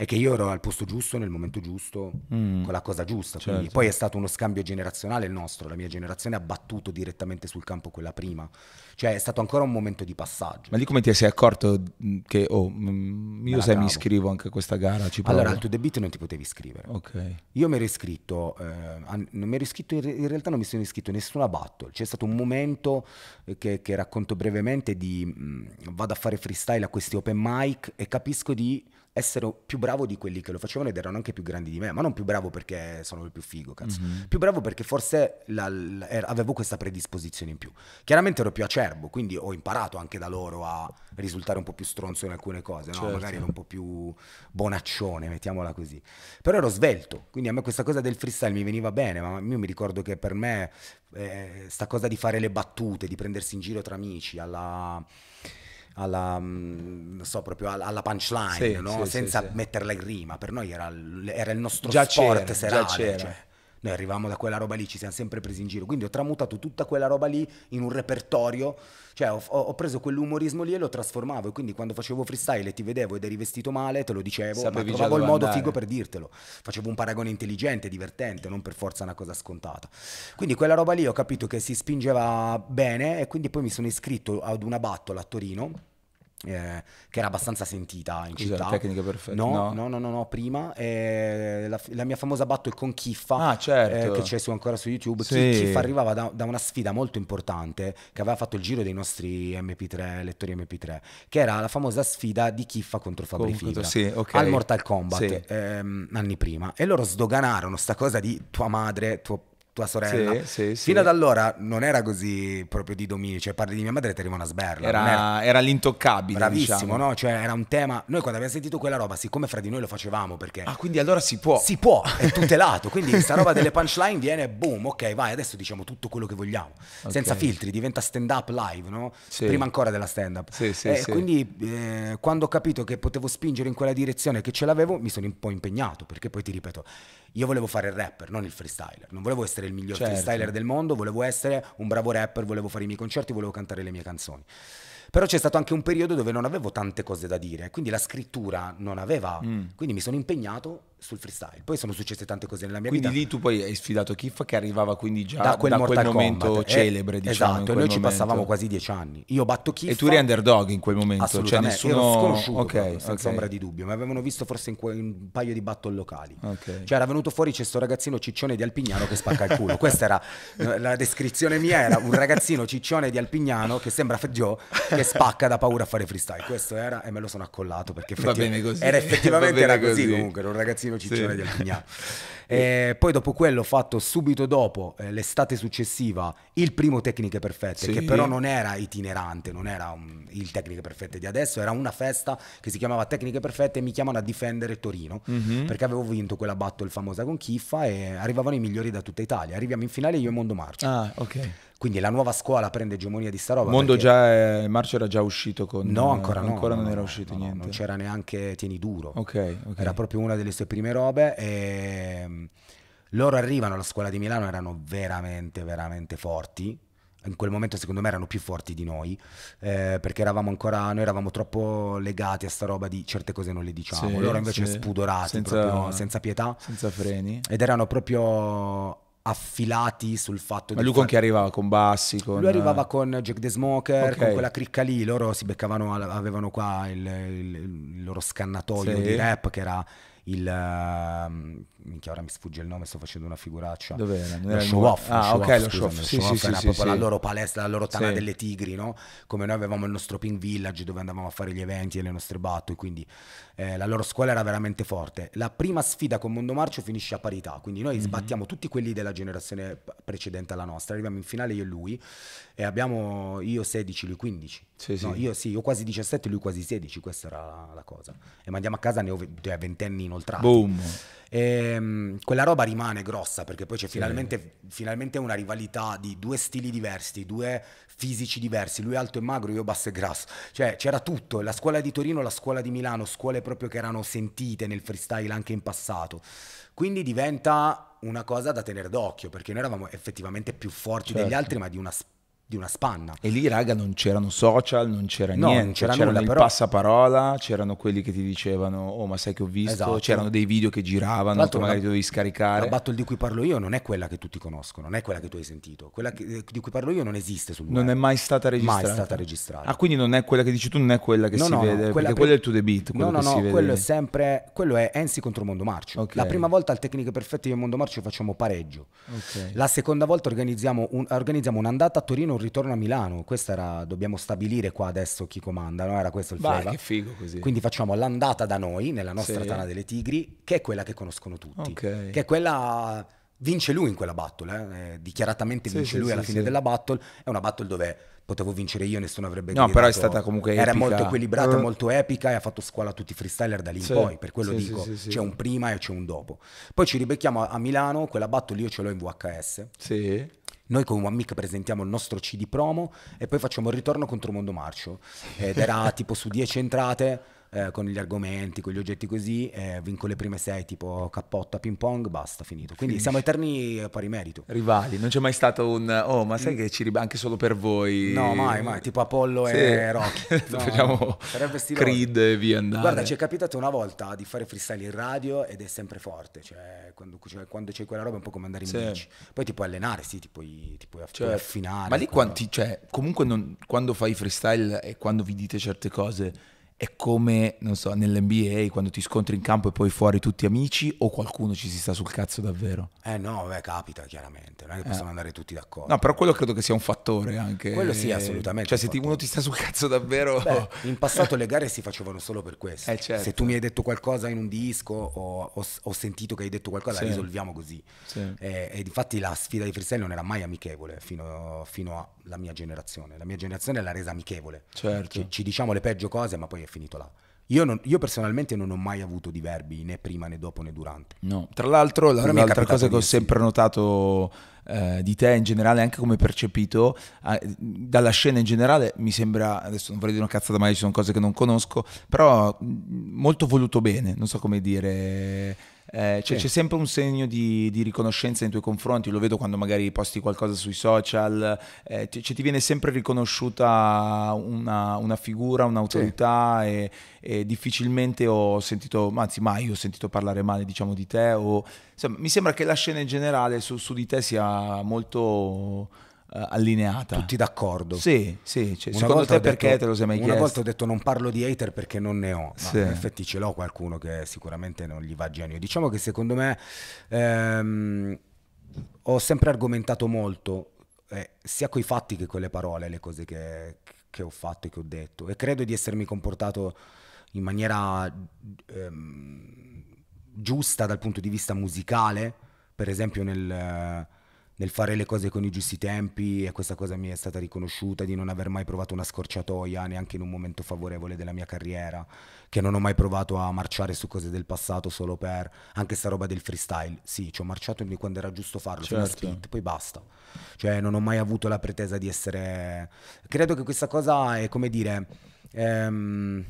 è che io ero al posto giusto nel momento giusto mm. con la cosa giusta certo. poi è stato uno scambio generazionale il nostro la mia generazione ha battuto direttamente sul campo quella prima cioè è stato ancora un momento di passaggio ma lì come ti sei accorto mm, che oh, m- mm, io se mi iscrivo anche a questa gara ci allora al tuo debito non ti potevi iscrivere okay. io mi ero iscritto eh, non mi ero iscritto in, realtà non mi sono iscritto nessuna battle c'è stato un momento eh, che, che racconto brevemente di mh, mm, vado a fare freestyle a questi open mic e capisco di essere più bravo di quelli che lo facevano ed erano anche più grandi di me, ma non più bravo perché sono il più figo, cazzo. Mm-hmm. Più bravo perché forse la, la, avevo questa predisposizione in più. Chiaramente ero più acerbo, quindi ho imparato anche da loro a risultare un po' più stronzo in alcune cose, no? Certo. magari ero un po' più bonaccione, mettiamola così. Però ero svelto, quindi a me questa cosa del freestyle mi veniva bene, ma io mi ricordo che per me eh, sta cosa di fare le battute, di prendersi in giro tra amici, alla alla, mm, so, alla punchline, sì, no? sì, senza metterla in rima. Per noi era, era il nostro già sport serale. Già cioè, noi arrivavamo da quella roba lì, ci siamo sempre presi in giro, quindi ho tramutato tutta quella roba lì in un repertorio, cioè ho, ho preso quell'umorismo lì e lo trasformavo e quindi quando facevo freestyle e ti vedevo ed eri vestito male, te lo dicevo, Sapevi ma trovavo il modo figo per dirtelo. Facevo un paragone intelligente, divertente, non per forza una cosa scontata. Quindi quella roba lì ho capito che si spingeva bene e quindi poi mi sono iscritto ad una battola a Torino eh, che era abbastanza sentita in Scusa, città. tecnica perfetta. No, no, no, no, no prima. Eh, la, la, mia famosa battle con Kiffa, ah, certo. eh, che c'è su, ancora su YouTube. Sì. Kiffa arrivava da, da, una sfida molto importante che aveva fatto il giro dei nostri MP3, lettori MP3, che era la famosa sfida di Kiffa contro Fabri Figa sì, okay. al Mortal Kombat sì. ehm, anni prima. E loro sdoganarono sta cosa di tua madre, tuo padre tua sorella. Sì, sì, sì. Fino ad allora non era così proprio di domini, cioè parli di mia madre e ti arriva una sberla. Era, era... era l'intoccabile. Bravissimo, diciamo. no? Cioè era un tema... Noi quando abbiamo sentito quella roba, siccome fra di noi lo facevamo perché... Ah, quindi allora si può. Si può, è tutelato. quindi questa roba delle punchline viene, boom, ok, vai, adesso diciamo tutto quello che vogliamo. Okay. Senza filtri, diventa stand-up live, no? Sì. Prima ancora della stand-up. Sì, sì, eh, Quindi eh, quando ho capito che potevo spingere in quella direzione, che ce l'avevo, mi sono un po' impegnato, perché poi ti ripeto io volevo fare il rapper, non il freestyler. Non volevo essere il miglior certo. freestyler del mondo, volevo essere un bravo rapper, volevo fare i miei concerti, volevo cantare le mie canzoni. Però c'è stato anche un periodo dove non avevo tante cose da dire, quindi la scrittura non aveva... Mm. Quindi mi sono impegnato sul freestyle. Poi sono successe tante cose nella mia quindi vita. Quindi lì tu poi hai sfidato Kiff che arrivava quindi già da quel, da quel momento Kombat. Eh, celebre, eh, diciamo. Esatto, noi momento. ci passavamo quasi dieci anni. Io batto Kiff. E tu eri underdog in quel momento, cioè nessuno... Ero sconosciuto, okay, proprio, senza okay. ombra di dubbio. Mi avevano visto forse in, que... in un paio di battle locali. Okay. Cioè era venuto fuori c'è sto ragazzino ciccione di Alpignano che spacca il culo. Questa era la descrizione mia, era un ragazzino ciccione di Alpignano che sembra Joe che spacca da paura a fare freestyle. Questo era e me lo sono accollato perché effetti... era effettivamente era così, così comunque, era un ragazzino Agostino Ciccione sì. del Pignano. E eh, poi dopo quello ho fatto subito dopo, eh, l'estate successiva, il primo Tecniche Perfette, sì. che però non era itinerante, non era un, il Tecniche Perfette di adesso, era una festa che si chiamava Tecniche Perfette e mi chiamano a difendere Torino, mm-hmm. perché avevo vinto quella battle famosa con Chiffa e arrivavano i migliori da tutta Italia. Arriviamo in finale io e Mondo Marcio. Ah, ok. Quindi la nuova scuola prende egemonia di sta roba. Mondo perché... già, è... Marcio era già uscito con... No, ancora no. Ancora no, non no, era uscito no, niente. non c'era neanche Tieni Duro. Okay, ok. Era proprio una delle sue prime robe e... Mm, loro arrivano alla scuola di Milano, erano veramente, veramente forti, in quel momento secondo me erano più forti di noi eh, perché eravamo ancora noi eravamo troppo legati a sta roba di certe cose non le diciamo sì, loro invece sì. spudorati senza, proprio, senza pietà senza freni ed erano proprio affilati sul fatto Ma di. Ma lui con chi arrivava? Con Bassi? Con... Lui arrivava eh, con Jack the Smoker, okay. con quella cricca lì. Loro si beccavano, avevano qua il, il, il loro scannatoio sì. di rap che era il uh, minchia ora mi sfugge il nome sto facendo una figuraccia dov'era? lo era show off ah show ok off, lo show off, sì, show sì, off sì, sì, la loro palestra la loro tana delle tigri no? come noi avevamo il nostro ping village dove andavamo a fare gli eventi e le nostre battle quindi eh, la loro scuola era veramente forte. La prima sfida con Mondo Marcio finisce a parità, quindi noi mm-hmm. sbattiamo tutti quelli della generazione precedente alla nostra, arriviamo in finale io e lui e abbiamo io 16, lui 15. Sì, no, Io, sì, io quasi 17, lui quasi 16, questa era la, la cosa. E mandiamo a casa ne ho v- cioè, ventenni inoltrati. Boom. E, ehm, quella roba rimane grossa perché poi c'è sì. finalmente, finalmente, una rivalità di due stili diversi, due fisici diversi, lui alto e magro, io basso e grasso. Cioè c'era tutto, la scuola di Torino, la scuola di Milano, scuole proprio che erano sentite nel freestyle anche in passato. Quindi diventa una cosa da tenere d'occhio perché noi eravamo effettivamente più forti certo. degli altri ma di una spazio di una spanna. E lì, raga, non c'erano social, non c'era no, niente, non c'era c'erano nulla, il però... passaparola, c'erano quelli che ti dicevano, oh ma sai che ho visto, esatto. c'erano dei video che giravano, tu magari la, dovevi scaricare. La battle di cui parlo io non è quella che tutti conoscono, non è quella che tu hai sentito, quella che, eh, di cui parlo io non esiste sul web. Non è mai stata registrata? Mai stata registrata. Ah, quindi non è quella che dici tu, non è quella che no, si no, vede, quella perché pre... quello è il tuo debit, quello no, no, no, quello è sempre, quello è Ensi contro Mondo Marcio. Okay. La prima volta al Tecniche Perfette di Mondo Marcio facciamo pareggio. Okay. La seconda volta organizziamo, un, organizziamo un'andata a Torino ritorno a Milano. Questa era, dobbiamo stabilire qua adesso chi comanda, no? Era questo il bah, che figo così. Quindi facciamo l'andata da noi, nella nostra sì. Tana delle Tigri, che è quella che conoscono tutti. Okay. Che è quella... Vince lui in quella battle, eh. eh dichiaratamente sì, vince sì, lui alla fine della battle. È una battle dove potevo vincere io, nessuno avrebbe No, però è stata comunque Era epica. molto equilibrata, uh. molto epica e ha fatto scuola a tutti i freestyler da lì in sì, poi, per quello sì, dico, sì, c'è un prima e c'è un dopo. Poi ci ribecchiamo a, Milano, quella battle io ce l'ho in VHS. Sì. Noi con One Mic presentiamo il nostro CD promo e poi facciamo il ritorno contro Mondo Marcio. Ed era tipo su 10 entrate eh, con gli argomenti, con gli oggetti così, eh, vinco le prime sei tipo cappotta, ping pong, basta, finito. Quindi Finisci. siamo eterni pari merito. Rivali, non c'è mai stato un oh ma sai mm. che ci riba anche solo per voi? No, mai, mai, tipo Apollo sì. e Rocky. No, Facciamo Creed e via andare. Guarda, ci è capitato una volta di fare freestyle in radio ed è sempre forte, cioè quando, cioè, quando c'è quella roba è un po' come andare in sì. bici. Poi ti puoi allenare, sì, ti puoi, ti puoi cioè, certo. affinare. Ma lì quanti, cioè comunque non, quando fai freestyle e quando vi dite certe cose è come, non so, nell'NBA quando ti scontri in campo e poi fuori tutti amici o qualcuno ci si sta sul cazzo davvero? Eh no, beh, capita chiaramente, non è che eh. andare tutti d'accordo. No, però quello credo che sia un fattore anche. Quello sì, assolutamente. Cioè se fattore. uno ti sta sul cazzo davvero... Beh, in passato le gare si facevano solo per questo. Eh, certo. Se tu mi hai detto qualcosa in un disco o ho, ho sentito che hai detto qualcosa, sì. la risolviamo così. Sì. E, eh, e infatti la sfida di freestyle non era mai amichevole fino, fino alla mia generazione. La mia generazione l'ha resa amichevole. Certo. Ci, ci diciamo le peggio cose ma poi finito là. Io, non, io, personalmente non ho mai avuto di verbi né prima né dopo né durante. No, tra l'altro la, l'altra cosa che ho sempre notato eh, di te in generale, anche come percepito eh, dalla scena in generale, mi sembra, adesso non vorrei dire una cazzata, mai, ci sono cose che non conosco, però mm, molto voluto bene, non so come dire eh, cioè, sì. c'è sempre un segno di, di, riconoscenza nei tuoi confronti, lo vedo quando magari posti qualcosa sui social, eh, cioè, ti viene sempre riconosciuta una, una figura, un'autorità sì. e, e, difficilmente ho sentito, anzi mai ho sentito parlare male diciamo di te o, insomma, mi sembra che la scena in generale su, su di te sia molto uh, allineata. Tutti d'accordo. Sì, sì. Cioè, secondo te perché detto, te lo sei mai una chiesto? Una volta ho detto non parlo di hater perché non ne ho. Sì. In effetti ce l'ho qualcuno che sicuramente non gli va genio. Diciamo che secondo me ehm, ho sempre argomentato molto, eh, sia coi fatti che con le parole, le cose che, che ho fatto e che ho detto. E credo di essermi comportato in maniera ehm, giusta dal punto di vista musicale, per esempio nel nel fare le cose con i giusti tempi e questa cosa mi è stata riconosciuta di non aver mai provato una scorciatoia neanche in un momento favorevole della mia carriera, che non ho mai provato a marciare su cose del passato solo per anche sta roba del freestyle. Sì, ci ho marciato quando era giusto farlo, certo. fino a certo. split, poi basta. Cioè non ho mai avuto la pretesa di essere Credo che questa cosa è come dire ehm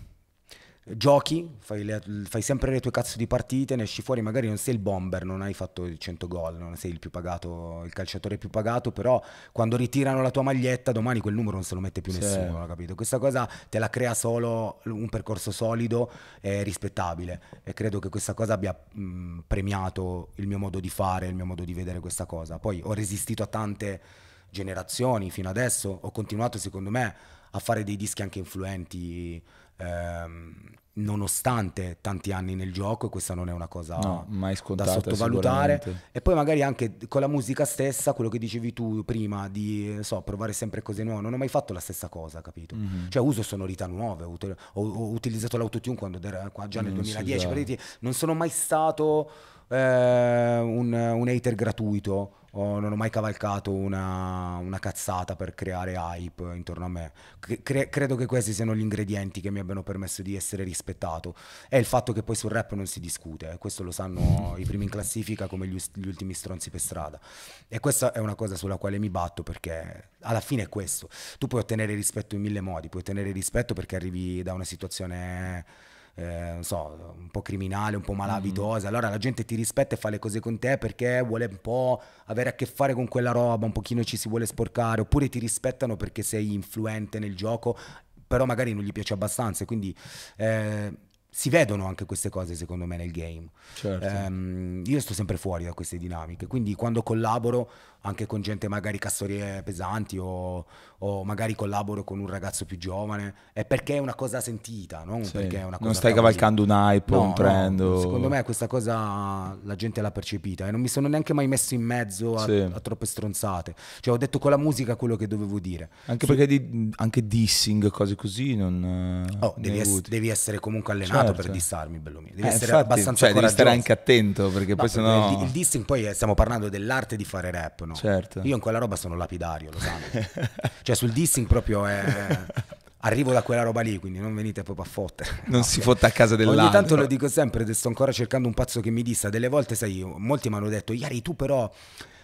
giochi, fai, le, fai, sempre le tue cazzo di partite, ne esci fuori, magari non sei il bomber, non hai fatto 100 gol, non sei il più pagato, il calciatore più pagato, però quando ritirano la tua maglietta domani quel numero non se lo mette più nessuno, capito? Questa cosa te la crea solo un percorso solido e rispettabile e credo che questa cosa abbia mh, premiato il mio modo di fare, il mio modo di vedere questa cosa. Poi ho resistito a tante generazioni fino adesso, ho continuato secondo me a fare dei dischi anche influenti ehm, nonostante tanti anni nel gioco e questa non è una cosa no, da sottovalutare e poi magari anche con la musica stessa quello che dicevi tu prima di eh, so, provare sempre cose nuove non ho mai fatto la stessa cosa capito mm-hmm. cioè uso sonorità nuove ho, ho utilizzato l'autotune quando era, già nel non 2010 so non sono mai stato eh, un, un, hater gratuito, oh, non ho mai cavalcato una, una, cazzata per creare hype intorno a me. Cre credo che questi siano gli ingredienti che mi abbiano permesso di essere rispettato. È il fatto che poi sul rap non si discute, eh, questo lo sanno i primi in classifica come gli, gli ultimi stronzi per strada. E questa è una cosa sulla quale mi batto perché alla fine è questo. Tu puoi ottenere rispetto in mille modi, puoi ottenere rispetto perché arrivi da una situazione eh, non so, un po' criminale, un po' mm-hmm. malavitosa, allora la gente ti rispetta e fa le cose con te perché vuole un po' avere a che fare con quella roba, un pochino ci si vuole sporcare, oppure ti rispettano perché sei influente nel gioco, però magari non gli piace abbastanza, quindi... Eh, si vedono anche queste cose secondo me nel game. Certo. Um, io sto sempre fuori da queste dinamiche, quindi quando collaboro anche con gente magari che pesanti o, o, magari collaboro con un ragazzo più giovane, è perché è una cosa sentita, non sì. perché è una cosa... Non stai cavalcando un hype, no, un trend. No. O... Secondo me questa cosa la gente l'ha percepita e non mi sono neanche mai messo in mezzo a, sì. a troppe stronzate. Cioè ho detto con la musica quello che dovevo dire. Anche Su... perché di, anche dissing, cose così, non... Eh, oh, devi, es devi, essere comunque allenato certo. per dissarmi, bello mio. Devi eh, essere infatti, abbastanza... Cioè, devi stare anche attento perché no, poi sennò... Il, il dissing poi è, stiamo parlando dell'arte di fare rap, giorno. Certo. Io in quella roba sono lapidario, lo sanno. cioè sul dissing proprio è... Arrivo da quella roba lì, quindi non venite proprio a fottere. Non no, si fotte a casa dell'altro. Ogni tanto lo dico sempre, sto ancora cercando un pazzo che mi dissa. Delle volte, sai, molti mi hanno detto, Iari, tu però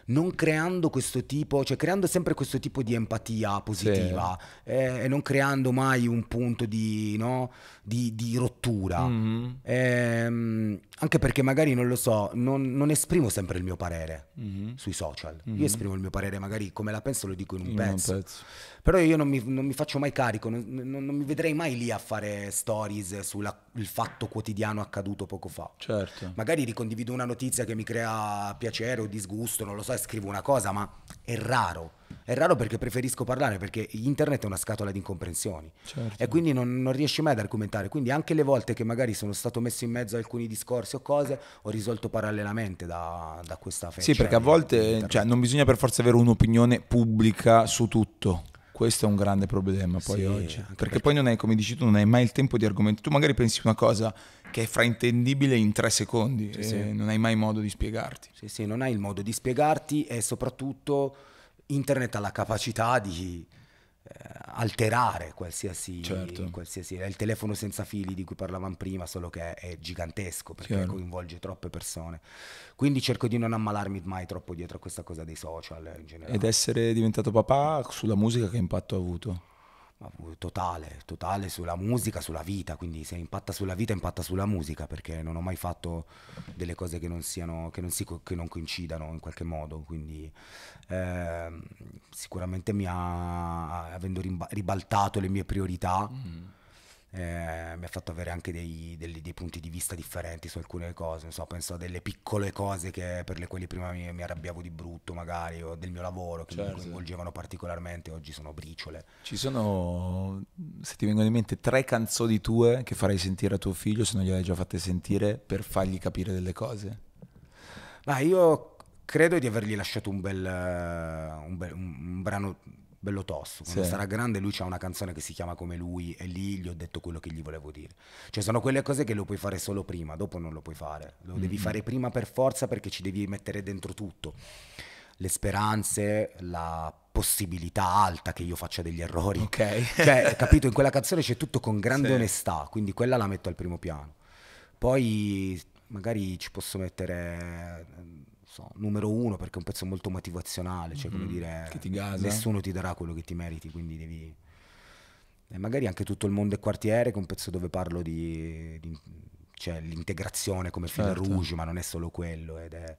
non creando questo tipo, cioè creando sempre questo tipo di empatia positiva sì. eh, e non creando mai un punto di, no, di, di rottura. Mm-hmm. Ehm, anche perché magari non lo so, non, non esprimo sempre il mio parere mm-hmm. sui social. Mm-hmm. Io esprimo il mio parere, magari come la penso lo dico in un, in pezzo. un pezzo. Però io non mi, non mi faccio mai carico, non, non, mi vedrei mai lì a fare stories sul fatto quotidiano accaduto poco fa. Certo. Magari ricondivido una notizia che mi crea piacere o disgusto, non lo so, e scrivo una cosa, ma è raro. È raro perché preferisco parlare, perché internet è una scatola di incomprensioni. Certo. E quindi non, non, riesci mai ad argomentare. Quindi anche le volte che magari sono stato messo in mezzo a alcuni discorsi o cose, ho risolto parallelamente da, da questa festa. Sì, perché a volte cioè, non bisogna per forza avere un'opinione pubblica su tutto questo è un grande problema poi sì, oggi perché, perché, poi non hai come dici tu non hai mai il tempo di argomentare tu magari pensi una cosa che è fraintendibile in tre secondi sì, sì. non hai mai modo di spiegarti sì sì non hai il modo di spiegarti e soprattutto internet ha la capacità di eh, alterare qualsiasi, certo. qualsiasi, È il telefono senza fili di cui parlavamo prima, solo che è gigantesco perché Chiaro. coinvolge troppe persone. Quindi cerco di non ammalarmi mai troppo dietro a questa cosa dei social in generale. Ed essere diventato papà sulla musica che impatto ha avuto? totale, totale sulla musica, sulla vita, quindi se impatta sulla vita impatta sulla musica, perché non ho mai fatto delle cose che non, siano, che non, si, che non coincidano in qualche modo, quindi eh, sicuramente mi ha, avendo ribaltato le mie priorità, mm eh, mi ha fatto avere anche dei, dei, dei, punti di vista differenti su alcune cose, so, penso a delle piccole cose che, per le quali prima mi, mi, arrabbiavo di brutto magari, o del mio lavoro che certo. mi coinvolgevano particolarmente, oggi sono briciole. Ci sono, se ti vengono in mente, tre canzoni tue che farai sentire a tuo figlio, se non gliele hai già fatte sentire, per fargli capire delle cose? Ma io credo di avergli lasciato un bel, eh, un bel un, un brano bello tosto. Quando sì. sarà grande lui c'ha una canzone che si chiama come lui e lì gli ho detto quello che gli volevo dire. Cioè sono quelle cose che lo puoi fare solo prima, dopo non lo puoi fare. Lo mm-hmm. devi fare prima per forza perché ci devi mettere dentro tutto. Le speranze, la possibilità alta che io faccia degli errori. Ok. Cioè, capito, in quella canzone c'è tutto con grande sì. onestà, quindi quella la metto al primo piano. Poi magari ci posso mettere so, numero uno perché è un pezzo molto motivazionale, cioè come mm, dire, ti nessuno ti darà quello che ti meriti, quindi devi... E magari anche tutto il mondo è quartiere, che è un pezzo dove parlo di, di cioè, l'integrazione come certo. fila rouge, ma non è solo quello, ed è...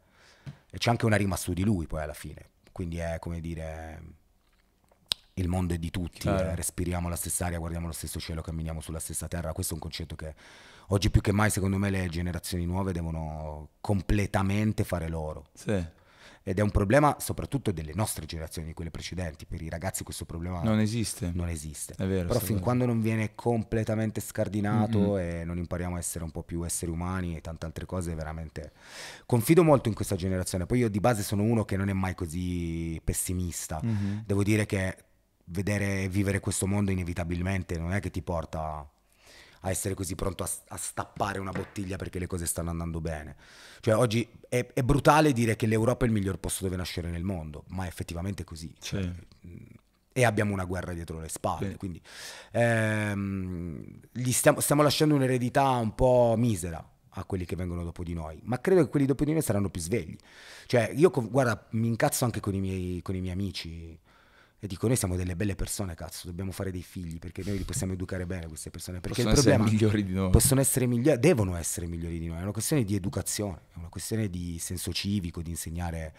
E c'è anche una rima su di lui poi alla fine, quindi è come dire il mondo è di tutti, claro. eh, certo. respiriamo la stessa aria, guardiamo lo stesso cielo, camminiamo sulla stessa terra. Questo è un concetto che oggi più che mai, secondo me, le generazioni nuove devono completamente fare loro. Sì. Ed è un problema soprattutto delle nostre generazioni, di quelle precedenti. Per i ragazzi questo problema non esiste. Non esiste. Vero, Però fin vero. quando non viene completamente scardinato Mm-mm. e non impariamo a essere un po' più esseri umani e tante altre cose, veramente confido molto in questa generazione. Poi io di base sono uno che non è mai così pessimista. Mm-hmm. Devo dire che vedere e vivere questo mondo inevitabilmente non è che ti porta a essere così pronto a, a stappare una bottiglia perché le cose stanno andando bene. Cioè oggi è, è, brutale dire che l'Europa è il miglior posto dove nascere nel mondo, ma è effettivamente così. Cioè, E abbiamo una guerra dietro le spalle, sì. quindi ehm, stiamo, stiamo lasciando un'eredità un po' misera a quelli che vengono dopo di noi, ma credo che quelli dopo di noi saranno più svegli. Cioè, io, guarda, mi incazzo anche con i miei, con i miei amici e dico noi siamo delle belle persone cazzo dobbiamo fare dei figli perché noi li possiamo educare bene queste persone perché possono il problema essere migliori di noi possono essere migliori devono essere migliori di noi è una questione di educazione è una questione di senso civico di insegnare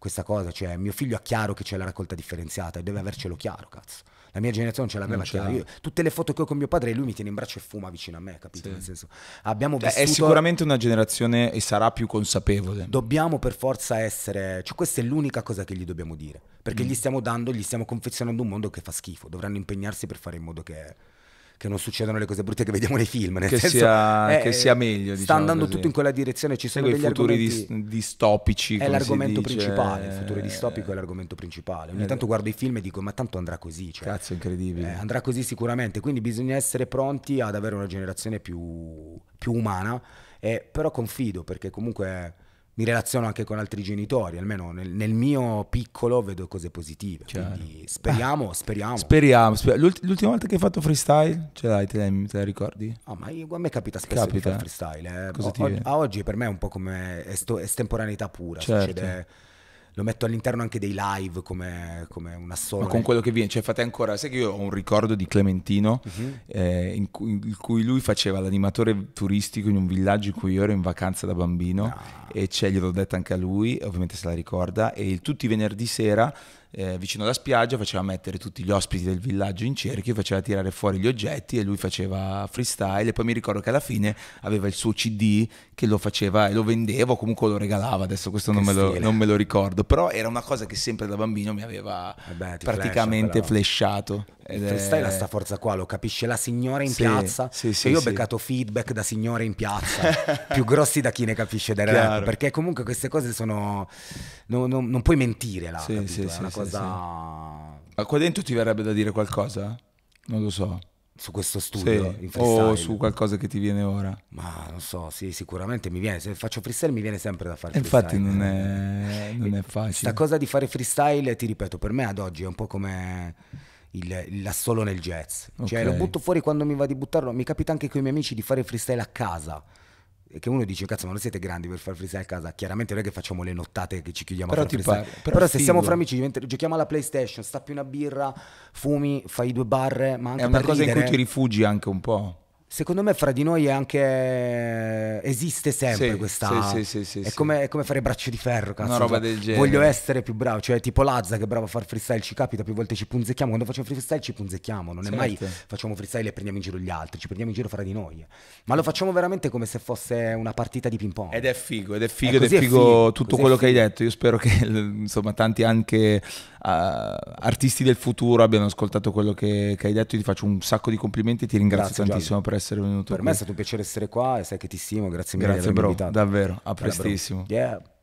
questa cosa cioè mio figlio ha chiaro che c'è la raccolta differenziata e deve avercelo chiaro cazzo la mia generazione ce l'aveva chiara. Io, tutte le foto che ho con mio padre, lui mi tiene in braccio e fuma vicino a me, capito? Sì. Nel senso, abbiamo cioè, vissuto... È sicuramente una generazione e sarà più consapevole. Dobbiamo per forza essere... Cioè, questa è l'unica cosa che gli dobbiamo dire. Perché mm. gli stiamo dando, gli stiamo confezionando un mondo che fa schifo. Dovranno impegnarsi per fare in modo che che non succedano le cose brutte che vediamo nei film. Nel che, senso, sia, eh, che sia meglio. Sta diciamo andando così. tutto in quella direzione, ci sono Segue degli futuri dis- distopici. È l'argomento principale, il futuro distopico è l'argomento principale. Ogni eh, tanto guardo i film e dico ma tanto andrà così. Cioè, Cazzo, incredibile. Eh, andrà così sicuramente, quindi bisogna essere pronti ad avere una generazione più, più umana, eh, però confido perché comunque mi relaziono anche con altri genitori, almeno nel, nel mio piccolo vedo cose positive. Certo. quindi speriamo, speriamo. Speriamo. Sper- l'ultima volta che hai fatto freestyle, ce l'hai, te, te la ricordi? Oh, ma io, a me capita spesso capita. freestyle. Eh. O- a oggi per me è un po' come est- estemporaneità pura. Certo. Succede lo metto all'interno anche dei live come, come una sola. Ma con quello che viene, cioè fate ancora, sai che io ho un ricordo di Clementino uh-huh. eh, in, cui, in, cui, lui faceva l'animatore turistico in un villaggio in cui io ero in vacanza da bambino no. Ah. e c'è, gliel'ho detta anche a lui, ovviamente se la ricorda, e tutti i venerdì sera eh, vicino alla spiaggia faceva mettere tutti gli ospiti del villaggio in cerchio, faceva tirare fuori gli oggetti e lui faceva freestyle e poi mi ricordo che alla fine aveva il suo CD che lo faceva e lo vendeva o comunque lo regalava, adesso questo non me lo, non me lo, ricordo, però era una cosa che sempre da bambino mi aveva Vabbè, eh praticamente flesciato. Stai freestyle sta forza qua, lo capisce la signora in sì, piazza. Sì, sì, io ho beccato feedback da signore in piazza, più grossi da chi ne capisce del rap, perché comunque queste cose sono... Non, non, non puoi mentire là, sì, capito? è una cosa... Ma qua dentro ti verrebbe da dire qualcosa? Non lo so su questo studio sì, o su qualcosa che ti viene ora ma non so sì sicuramente mi viene se faccio freestyle mi viene sempre da fare freestyle infatti non è, non è facile sta cosa di fare freestyle ti ripeto per me ad oggi è un po' come il, l'assolo nel jazz cioè okay. lo butto fuori quando mi va di buttarlo mi capita anche con i miei amici di fare freestyle a casa che uno dice cazzo ma non siete grandi per far freestyle a casa chiaramente non è che facciamo le nottate che ci chiudiamo però a fare però, però se siamo fra amici giochiamo alla playstation stappi una birra fumi fai due barre ma anche è una cosa ridere. in cui ti rifugi anche un po' Secondo me fra di noi è anche... esiste sempre sì, questa... Sì, sì, sì, è, Come, è, Come, fare braccio di ferro, cazzo. Una roba cioè, del genere. Voglio essere più bravo, cioè tipo Lazza che è bravo a fare freestyle, ci capita, più volte ci punzecchiamo. Quando facciamo freestyle ci punzecchiamo, non sì, è mai certo. facciamo freestyle e prendiamo in giro gli altri, ci prendiamo in giro fra di noi. Ma lo facciamo veramente come se fosse una partita di ping pong. Ed è figo, ed è figo, ed è figo, è figo tutto quello figo. che hai detto. Io spero che insomma tanti anche artisti del futuro abbiano ascoltato quello che, che hai detto. Io ti faccio un sacco di complimenti e ti ringrazio grazie, tantissimo Gianni. per essere venuto. Per qui. me è stato un piacere essere qua e sai che ti stimo. Grazie mille. Grazie, bro. Invitato. Davvero, a prestissimo. Bella, yeah.